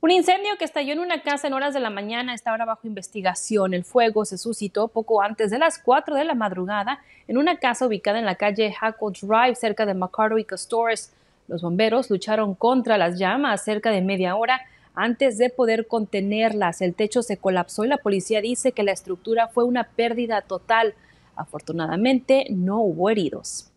Un incendio que estalló en una casa en horas de la mañana está ahora bajo investigación. El fuego se suscitó poco antes de las 4 de la madrugada en una casa ubicada en la calle Hackle Drive, cerca de McCarthy y Castores. Los bomberos lucharon contra las llamas cerca de media hora antes de poder contenerlas. El techo se colapsó y la policía dice que la estructura fue una pérdida total. Afortunadamente, no hubo heridos.